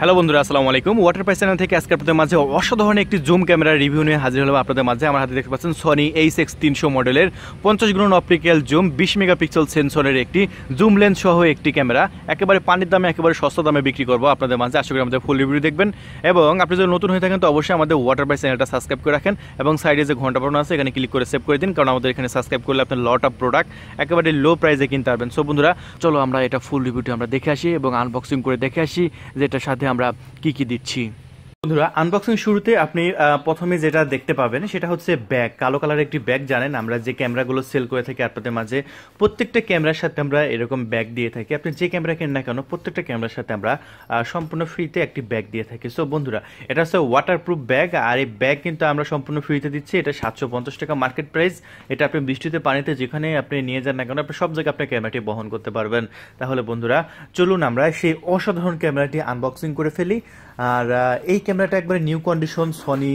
hello বন্ধুরা আসসালামু আলাইকুম ওয়াটার পাই চ্যানেল থেকে আজকে আপনাদের মাঝে অসাধারণ একটি জুম ক্যামেরার রিভিউ নিয়ে হাজির হলাম আপনাদের মাঝে আমার হাতে দেখতে পাচ্ছেন সনি এইচ এক্স তিনশো মডেলের পঞ্চাশ গ্রন অপটিক্যাল জুম বিশ মেগাপিক্সেল সেন্সরের একটি জুম লেন্স সহ একটি ক্যামেরা একেবারে পানির দামে একেবারে সস্তা দামে বিক্রি করবো আপনাদের মাঝে আশা করি আমাদের ফুল রিভিউ দেখবেন এবং আপনি যদি নতুন হয়ে থাকেন তো অবশ্যই আমাদের ওয়াটার পাই চ্যানেলটা সাবস্ক্রাইব করে রাখেন এবং সাইডে যে ঘন্টা বাটন আছে এখানে ক্লিক করে সেভ করে দিন কারণ আমাদের এখানে সাবস্ক্রাইব করলে আপনার লট অফ প্রোডাক্ট একেবারে লো প্রাইসে কিনতে পারবেন সো বন্ধুরা চলো আমরা এটা ফুল রিভিউটি আমরা দেখে আসি এবং আনবক্সিং করে দেখে আসি যে এটার সাথে আমরা কি কি দিচ্ছি বন্ধুরা আনবক্সিং শুরুতে আপনি প্রথমে যেটা দেখতে পাবেন সেটা হচ্ছে ব্যাগ কালো কালার একটি ব্যাগ জানেন আমরা যে ক্যামেরাগুলো সেল করে থাকি আপনাদের মাঝে প্রত্যেকটা ক্যামেরার সাথে আমরা এরকম ব্যাগ দিয়ে থাকি আপনি যে ক্যামেরা কেন না কেন প্রত্যেকটা ক্যামেরার সাথে আমরা সম্পূর্ণ ফ্রিতে একটি ব্যাগ দিয়ে থাকি সো বন্ধুরা এটা হচ্ছে ওয়াটারপ্রুফ ব্যাগ আর এই ব্যাগ কিন্তু আমরা সম্পূর্ণ ফ্রিতে দিচ্ছি এটা সাতশো পঞ্চাশ টাকা মার্কেট প্রাইস এটা আপনি বৃষ্টিতে পানিতে যেখানে আপনি নিয়ে যান না কেন আপনি সব জায়গায় আপনার ক্যামেরাটি বহন করতে পারবেন তাহলে বন্ধুরা চলুন আমরা সেই অসাধারণ ক্যামেরাটি আনবক্সিং করে ফেলি আর এই ক্যামেরাটা একবারে new condition Sony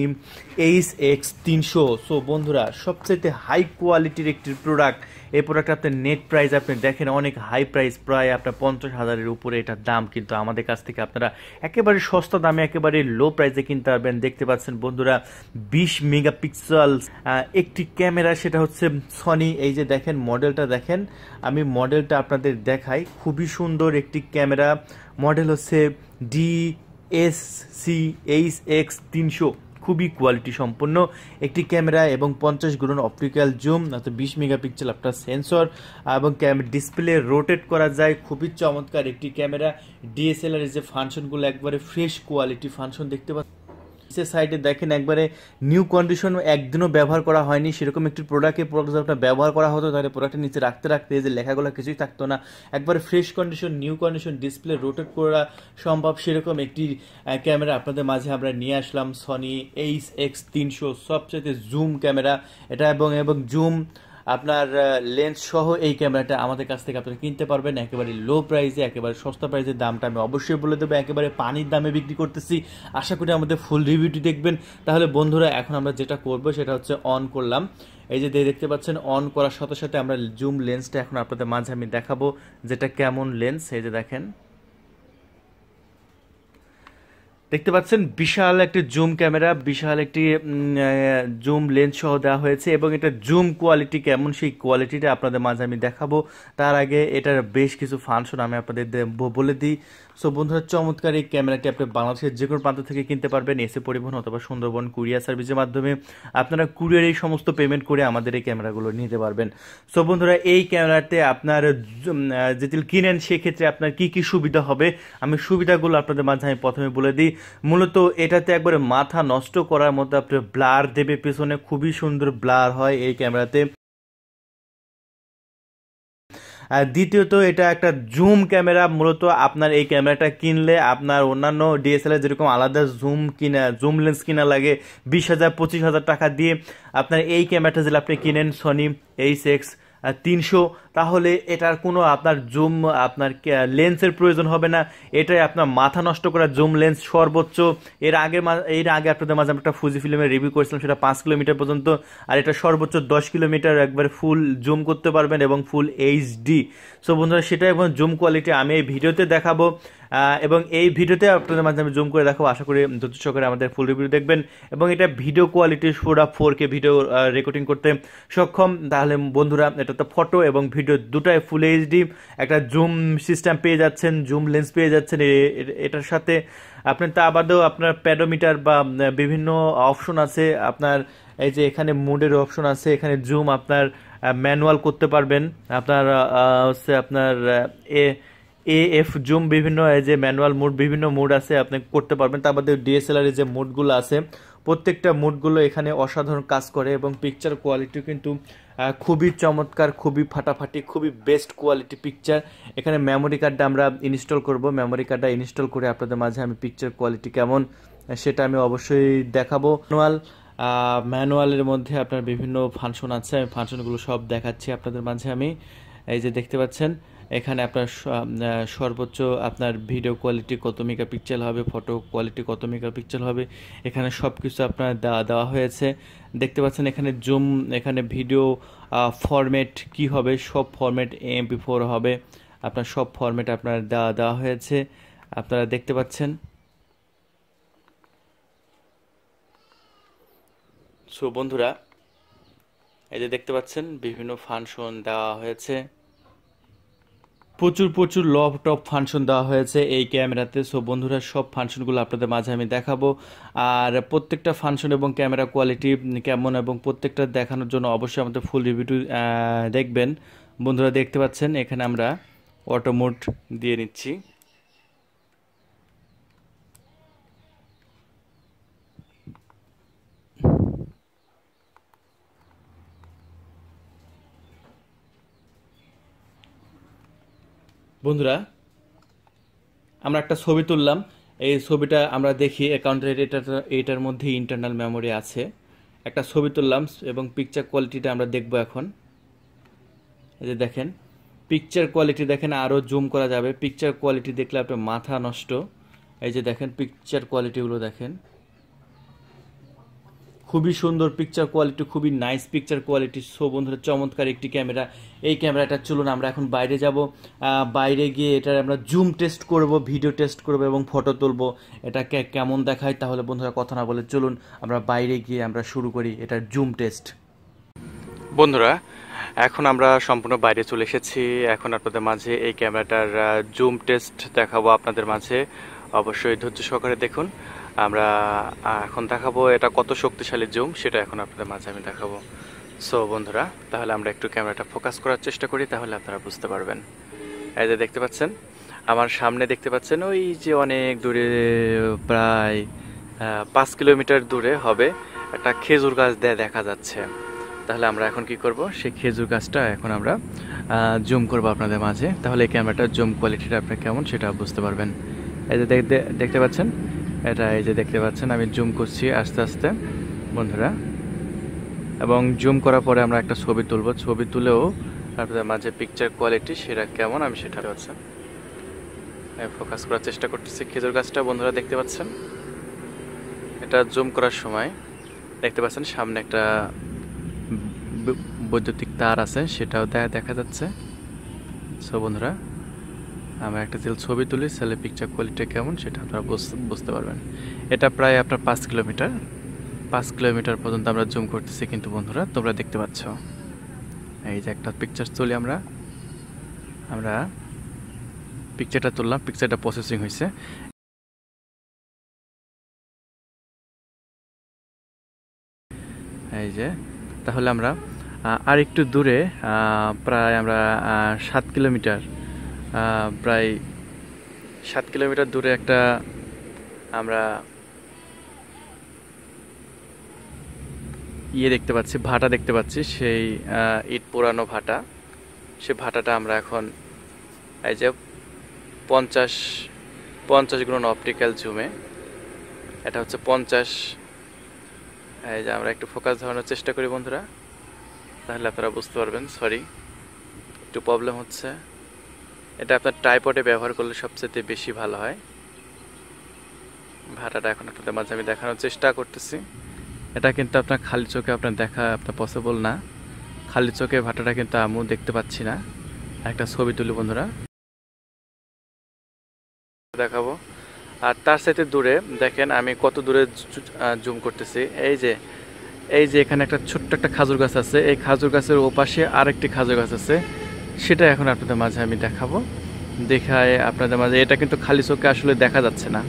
H X তিনশো সো বন্ধুরা সবচেয়ে হাই কোয়ালিটির একটি প্রোডাক্ট এই প্রোডাক্ট আপনার নেট প্রাইস আপনি দেখেন অনেক হাই প্রাইস প্রায় আপনার পঞ্চাশ হাজারের উপরে এটার দাম কিন্তু আমাদের কাছ থেকে আপনারা একেবারে সস্তা দামে একেবারে লো প্রাইসে কিনতে পারবেন দেখতে পাচ্ছেন বন্ধুরা বিশ মেগাপিক্সেল একটি ক্যামেরা সেটা হচ্ছে সনি এই যে দেখেন মডেলটা দেখেন আমি মডেলটা আপনাদের দেখাই খুবই সুন্দর একটি ক্যামেরা মডেল হচ্ছে D S C H X তিনশো খুবই কোয়ালিটি সম্পন্ন একটি ক্যামেরা এবং পঞ্চাশ গুণ অপটিক্যাল জুম অর্থাৎ বিশ মেগাপিক্সেল আপনার সেন্সর এবং ক্যামেরা ডিসপ্লে রোটেট করা যায় খুবই চমৎকার একটি ক্যামেরা ডিএসএলআর যে ফাংশনগুলো একবারে ফ্রেশ কোয়ালিটি ফাংশন দেখতে পাচ্ছি সে সাইডে দেখেন একবারে নিউ কন্ডিশন একদিনও ব্যবহার করা হয়নি সেরকম একটি প্রোডাক্টের প্রোডাক্ট যখন ব্যবহার করা হতো তাহলে প্রোডাক্টের নিচে রাখতে রাখতে যে লেখাগুলো কিছুই থাকতো না একবার fresh condition new condition display rotate করা সম্ভব সেরকম একটি ক্যামেরা আপনাদের মাঝে আমরা নিয়ে আসলাম সনি এইচ এক্স তিনশো সবচেয়ে জুম ক্যামেরা এটা এবং এবং জুম আপনার লেন্স সহ এই ক্যামেরাটা আমাদের কাছ থেকে আপনারা কিনতে পারবেন একেবারে লো প্রাইসে একেবারে সস্তা প্রাইসে দামটা আমি অবশ্যই বলে দেবো একেবারে পানির দামে বিক্রি করতেছি আশা করি আমাদের ফুল রিভিউটি দেখবেন তাহলে বন্ধুরা এখন আমরা যেটা করব সেটা হচ্ছে অন করলাম এই যে দেখতে পাচ্ছেন অন করার সাথে সাথে আমরা জুম লেন্সটা এখন আপনাদের মাঝে আমি দেখাবো যেটা কেমন লেন্স এই যে দেখেন দেখতে পাচ্ছেন বিশাল একটি জুম ক্যামেরা বিশাল একটি জুম লেন্স সহ দেওয়া হয়েছে এবং এটা জুম কোয়ালিটি কেমন সেই কোয়ালিটিটা আপনাদের মাঝে আমি দেখাবো তার আগে এটার বেশ কিছু ফাংশন আমি আপনাদের বলে দিই সো বন্ধুরা চমৎকার এই ক্যামেরাটি আপনি বাংলাদেশের যে কোনো প্রান্ত থেকে কিনতে পারবেন এসে পরিবহন অথবা সুন্দরবন কুরিয়ার সার্ভিসের মাধ্যমে আপনারা কুরিয়ার এই সমস্ত পেমেন্ট করে আমাদের এই ক্যামেরাগুলো নিতে পারবেন সো বন্ধুরা এই ক্যামেরাতে আপনার যেটি কিনেন সেক্ষেত্রে আপনার কি কি সুবিধা হবে আমি সুবিধাগুলো আপনাদের মাঝে আমি প্রথমে বলে দিই মূলত এটাতে একবারে মাথা নষ্ট করার মতো আপনার ব্লার দেবে পেছনে খুবই সুন্দর ব্লার হয় এই ক্যামেরাতে দ্বিতীয়ত এটা একটা জুম ক্যামেরা মূলত আপনার এই ক্যামেরাটা কিনলে আপনার অন্যান্য ডিএসএলআর যেরকম আলাদা জুম কিনা জুম লেন্স কিনা লাগে বিশ হাজার পঁচিশ হাজার টাকা দিয়ে আপনার এই ক্যামেরাটা যেটা আপনি কিনেন সনি এইচ এক্স তিনশো তাহলে এটার কোনো আপনার জুম আপনার লেন্সের প্রয়োজন হবে না এটাই আপনার মাথা নষ্ট করা জুম লেন্স সর্বোচ্চ এর আগে এর আগে আপনাদের মাঝে আমরা একটা ফুজি ফিল্মের রিভিউ করেছিলাম সেটা পাঁচ কিলোমিটার পর্যন্ত আর এটা সর্বোচ্চ দশ কিলোমিটার একবার ফুল জুম করতে পারবেন এবং ফুল এইচডি সো বন্ধুরা সেটাই এবং জুম কোয়ালিটি আমি এই ভিডিওতে দেখাবো এবং এই ভিডিওতে আপনাদের মাঝে আমি জুম করে দেখাবো আশা করি ধৈর্য সকালে আমাদের ফুল রিভিউ দেখবেন এবং এটা ভিডিও কোয়ালিটি পুরা ফোর কে ভিডিও রেকর্ডিং করতে সক্ষম তাহলে বন্ধুরা এটা তো ফটো এবং ভিডিও দুটাই ফুল এইচডি একটা জুম সিস্টেম পেয়ে যাচ্ছেন জুম লেন্স পেয়ে যাচ্ছেন এটার সাথে আপনি তা বাদেও আপনার প্যাডোমিটার বা বিভিন্ন অপশন আছে আপনার এই যে এখানে মুডের অপশন আছে এখানে জুম আপনার ম্যানুয়াল করতে পারবেন আপনার হচ্ছে আপনার এ এ এফ জুম বিভিন্ন যে ম্যানুয়াল মুড বিভিন্ন মুড আছে আপনি করতে পারবেন তার বাদে ডিএসএলআর যে মুডগুলো আছে প্রত্যেকটা মুডগুলো এখানে অসাধারণ কাজ করে এবং পিকচার কোয়ালিটি কিন্তু খুবই চমৎকার খুবই ফাটাফাটি খুবই বেস্ট কোয়ালিটি পিকচার এখানে মেমোরি কার্ডটা আমরা ইনস্টল করব মেমোরি কার্ডটা ইনস্টল করে আপনাদের মাঝে আমি পিকচার কোয়ালিটি কেমন সেটা আমি অবশ্যই দেখাবো ম্যানুয়াল ম্যানুয়ালের মধ্যে আপনার বিভিন্ন ফাংশন আছে আমি ফাংশনগুলো সব দেখাচ্ছি আপনাদের মাঝে আমি এই যে দেখতে পাচ্ছেন এখানে আপনার সর্বোচ্চ আপনার ভিডিও কোয়ালিটি কত মেগাপিক্সেল হবে ফটো কোয়ালিটি কত মেগাপিক্সেল হবে এখানে সব কিছু আপনার দেওয়া দেওয়া হয়েছে দেখতে পাচ্ছেন এখানে জুম এখানে ভিডিও ফরম্যাট কি হবে সব ফরম্যাট এমপি ফোর হবে আপনার সব ফরম্যাট আপনার দেওয়া দেওয়া হয়েছে আপনারা দেখতে পাচ্ছেন সো বন্ধুরা এই যে দেখতে পাচ্ছেন বিভিন্ন ফাংশন দেওয়া হয়েছে প্রচুর প্রচুর লব টপ ফাংশন দেওয়া হয়েছে এই ক্যামেরাতে সো বন্ধুরা সব ফাংশনগুলো আপনাদের মাঝে আমি দেখাবো আর প্রত্যেকটা ফাংশন এবং ক্যামেরা কোয়ালিটি কেমন এবং প্রত্যেকটা দেখানোর জন্য অবশ্যই আমাদের ফুল রিভিউটি দেখবেন বন্ধুরা দেখতে পাচ্ছেন এখানে আমরা অটোমোড দিয়ে নিচ্ছি বন্ধুরা আমরা একটা ছবি তুললাম এই ছবিটা আমরা দেখি অ্যাকাউন্টের এটা এটার মধ্যে ইন্টারনাল মেমোরি আছে একটা ছবি তুললাম এবং পিকচার কোয়ালিটিটা আমরা দেখব এখন এই যে দেখেন পিকচার কোয়ালিটি দেখেন আরও জুম করা যাবে পিকচার কোয়ালিটি দেখলে আপনার মাথা নষ্ট এই যে দেখেন পিকচার কোয়ালিটিগুলো দেখেন খুবই সুন্দর পিকচার কোয়ালিটি খুবই নাইস পিকচার কোয়ালিটি সো বন্ধুরা চমৎকার একটি ক্যামেরা এই ক্যামেরাটা চলুন আমরা এখন বাইরে যাব বাইরে গিয়ে এটার আমরা জুম টেস্ট করব ভিডিও টেস্ট করব এবং ফটো তুলব এটা কেমন দেখায় তাহলে বন্ধুরা কথা না বলে চলুন আমরা বাইরে গিয়ে আমরা শুরু করি এটার জুম টেস্ট বন্ধুরা এখন আমরা সম্পূর্ণ বাইরে চলে এসেছি এখন আপনাদের মাঝে এই ক্যামেরাটার জুম টেস্ট দেখাবো আপনাদের মাঝে অবশ্যই ধৈর্য সহকারে দেখুন আমরা এখন দেখাবো এটা কত শক্তিশালী জুম সেটা এখন আপনাদের মাঝে আমি দেখাবো সো বন্ধুরা তাহলে আমরা একটু ক্যামেরাটা ফোকাস করার চেষ্টা করি তাহলে আপনারা বুঝতে পারবেন এই যে দেখতে পাচ্ছেন আমার সামনে দেখতে পাচ্ছেন ওই যে অনেক দূরে প্রায় পাঁচ কিলোমিটার দূরে হবে একটা খেজুর গাছ দেয়া দেখা যাচ্ছে তাহলে আমরা এখন কি করব সেই খেজুর গাছটা এখন আমরা জুম করব আপনাদের মাঝে তাহলে এই ক্যামেরাটার জুম কোয়ালিটিটা আপনার কেমন সেটা বুঝতে পারবেন এই যে দেখতে পাচ্ছেন এটা এই যে দেখতে পাচ্ছেন আমি জুম করছি আস্তে আস্তে বন্ধুরা এবং জুম করার পরে আমরা একটা ছবি তুলব ছবি তুলেও আপনাদের মাঝে পিকচার কোয়ালিটি সেটা কেমন আমি সেটা পাচ্ছেন ফোকাস করার চেষ্টা করতেছি খেজুর গাছটা বন্ধুরা দেখতে পাচ্ছেন এটা জুম করার সময় দেখতে পাচ্ছেন সামনে একটা বৈদ্যুতিক তার আছে সেটাও দেখা যাচ্ছে সো বন্ধুরা আমরা একটা জেল ছবি তুলি সেলে পিকচার কোয়ালিটি কেমন সেটা আপনারা বুঝতে পারবেন এটা প্রায় আপনার পাঁচ কিলোমিটার পাঁচ কিলোমিটার পর্যন্ত আমরা জুম করতেছি কিন্তু বন্ধুরা তোমরা দেখতে পাচ্ছ এই যে একটা পিকচার তুলি আমরা আমরা পিকচারটা তুললাম পিকচারটা প্রসেসিং হয়েছে এই যে তাহলে আমরা আর একটু দূরে প্রায় আমরা সাত কিলোমিটার প্রায় সাত কিলোমিটার দূরে একটা আমরা ইয়ে দেখতে পাচ্ছি ভাটা দেখতে পাচ্ছি সেই ইট পুরানো ভাটা সে ভাটাটা আমরা এখন এই যে পঞ্চাশ পঞ্চাশ গ্রোন অপটিক্যাল জুমে এটা হচ্ছে পঞ্চাশ এই যে আমরা একটু ফোকাস ধরানোর চেষ্টা করি বন্ধুরা তাহলে আপনারা বুঝতে পারবেন সরি একটু প্রবলেম হচ্ছে এটা আপনার ট্রাইপটে ব্যবহার করলে সবচেয়ে বেশি ভালো হয় ভাটাটা এখন আপনাদের মাঝে আমি দেখানোর চেষ্টা করতেছি এটা কিন্তু আপনার খালি চোখে আপনার দেখা আপনার পসিবল না খালি চোখে ভাটাটা কিন্তু আমিও দেখতে পাচ্ছি না একটা ছবি তুলি বন্ধুরা দেখাবো আর তার সাথে দূরে দেখেন আমি কত দূরে জুম করতেছি এই যে এই যে এখানে একটা ছোট্ট একটা খাজুর গাছ আছে এই খাজুর গাছের ওপাশে আরেকটি খাজুর গাছ আছে সেটা এখন আপনাদের মাঝে আমি দেখাবো দেখায় আপনাদের মাঝে এটা কিন্তু খালি চোখে আসলে দেখা যাচ্ছে না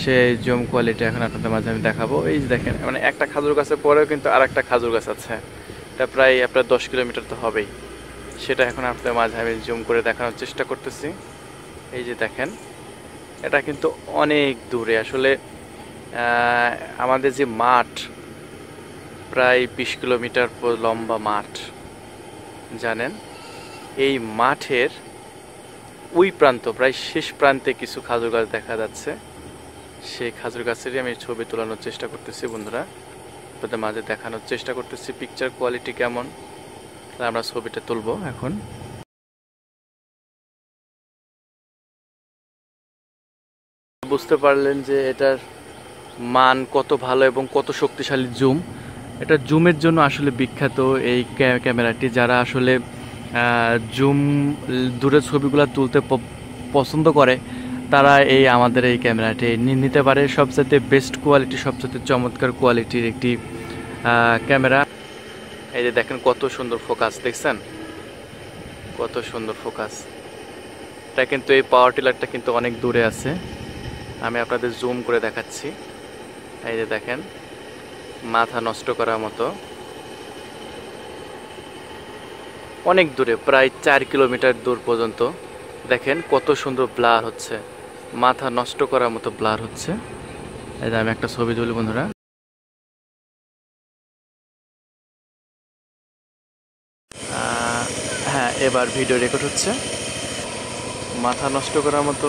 সে জম কোয়ালিটি এখন আপনাদের মাঝে আমি দেখাবো এই যে দেখেন মানে একটা খাজুর গাছের পরেও কিন্তু আর একটা খাজুর গাছ আছে এটা প্রায় আপনার দশ কিলোমিটার তো হবেই সেটা এখন আপনাদের মাঝে আমি জুম করে দেখানোর চেষ্টা করতেছি এই যে দেখেন এটা কিন্তু অনেক দূরে আসলে আমাদের যে মাঠ প্রায় বিশ কিলোমিটার লম্বা মাঠ জানেন এই মাঠের ওই প্রান্ত প্রায় শেষ প্রান্তে কিছু খাজুর গাছ দেখা যাচ্ছে সেই খাজুর গাছেরই আমি ছবি তোলানোর চেষ্টা করতেছি বন্ধুরা আপনাদের মাঝে দেখানোর চেষ্টা করতেছি পিকচার কোয়ালিটি কেমন তাহলে আমরা ছবিটা তুলবো এখন বুঝতে পারলেন যে এটার মান কত ভালো এবং কত শক্তিশালী জুম এটা জুমের জন্য আসলে বিখ্যাত এই ক্যামেরাটি যারা আসলে জুম দূরের ছবিগুলো তুলতে পছন্দ করে তারা এই আমাদের এই ক্যামেরাটি নিতে পারে সবচেয়ে বেস্ট কোয়ালিটি সবচেয়ে চমৎকার কোয়ালিটির একটি ক্যামেরা এই যে দেখেন কত সুন্দর ফোকাস দেখছেন কত সুন্দর ফোকাস এটা কিন্তু এই পাওয়ার টিলারটা কিন্তু অনেক দূরে আছে আমি আপনাদের জুম করে দেখাচ্ছি এই যে দেখেন মাথা নষ্ট করার মতো অনেক দূরে প্রায় চার কিলোমিটার দূর পর্যন্ত দেখেন কত সুন্দর ব্লার হচ্ছে মাথা নষ্ট করার মতো ব্লার হচ্ছে এই আমি একটা ছবি তুলি বন্ধুরা হ্যাঁ এবার ভিডিও রেকর্ড হচ্ছে মাথা নষ্ট করার মতো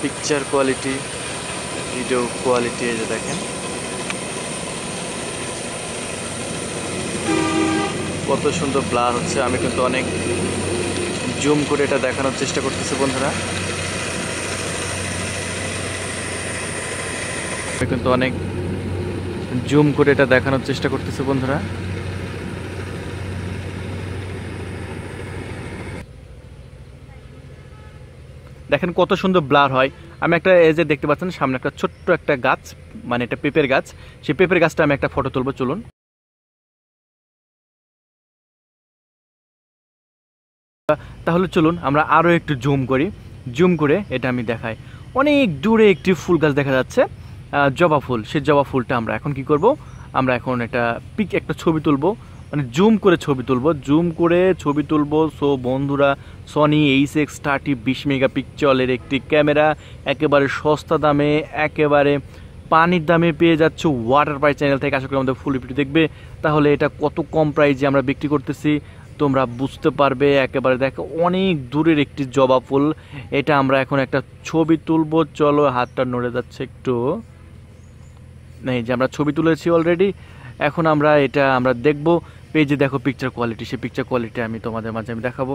পিকচার কোয়ালিটি ভিডিও কোয়ালিটি এই যে দেখেন কত সুন্দর ব্লার হচ্ছে আমি কিন্তু অনেক জুম করে এটা দেখানোর চেষ্টা করতেছি বন্ধুরা কিন্তু অনেক জুম করে এটা দেখানোর চেষ্টা করতেছি বন্ধুরা দেখেন কত সুন্দর ব্লার হয় আমি একটা এই যে দেখতে পাচ্ছেন সামনে একটা ছোট্ট একটা গাছ মানে একটা পেঁপের গাছ সেই পেঁপের গাছটা আমি একটা ফটো তুলবো চলুন তাহলে চলুন আমরা আরও একটু জুম করি জুম করে এটা আমি দেখাই অনেক দূরে একটি ফুল গাছ দেখা যাচ্ছে জবা ফুল সে জবা ফুলটা আমরা এখন কি করব আমরা এখন এটা পিক একটা ছবি তুলব মানে জুম করে ছবি তুলব জুম করে ছবি তুলব সো বন্ধুরা সনি এইচ এক্স থার্টি বিশ মেগা পিক্সেলের একটি ক্যামেরা একেবারে সস্তা দামে একেবারে পানির দামে পেয়ে যাচ্ছে ওয়াটার পাই চ্যানেল থেকে আশা করি আমাদের ফুল ভিডিও দেখবে তাহলে এটা কত কম প্রাইজে আমরা বিক্রি করতেছি তোমরা বুঝতে পারবে একেবারে দেখো অনেক দূরের একটি জবা ফুল এটা আমরা এখন একটা ছবি তুলব চলো হাতটা নড়ে যাচ্ছে একটু নেই যে আমরা ছবি তুলেছি অলরেডি এখন আমরা এটা আমরা দেখব পেজে দেখো পিকচার কোয়ালিটি সেই পিকচার কোয়ালিটি আমি তোমাদের মাঝে আমি দেখাবো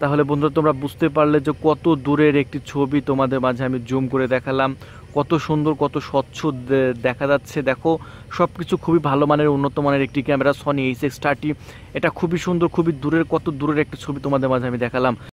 তাহলে বন্ধুরা তোমরা বুঝতে পারলে যে কত দূরের একটি ছবি তোমাদের মাঝে আমি জুম করে দেখালাম কত সুন্দর কত স্বচ্ছ দেখা যাচ্ছে দেখো সব কিছু খুবই ভালো মানের উন্নত মানের একটি ক্যামেরা সনি এইচ এক্স এটা খুবই সুন্দর খুবই দূরের কত দূরের একটি ছবি তোমাদের মাঝে আমি দেখালাম